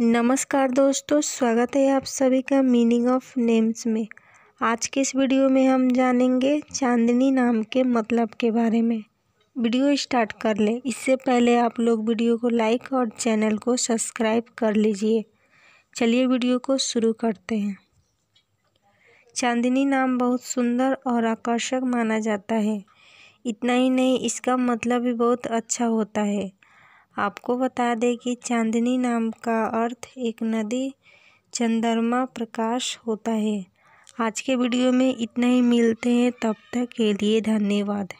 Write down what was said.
नमस्कार दोस्तों स्वागत है आप सभी का मीनिंग ऑफ नेम्स में आज के इस वीडियो में हम जानेंगे चांदनी नाम के मतलब के बारे में वीडियो स्टार्ट कर लें इससे पहले आप लोग वीडियो को लाइक और चैनल को सब्सक्राइब कर लीजिए चलिए वीडियो को शुरू करते हैं चांदनी नाम बहुत सुंदर और आकर्षक माना जाता है इतना ही नहीं इसका मतलब भी बहुत अच्छा होता है आपको बता दें कि चांदनी नाम का अर्थ एक नदी चंद्रमा प्रकाश होता है आज के वीडियो में इतना ही मिलते हैं तब तक के लिए धन्यवाद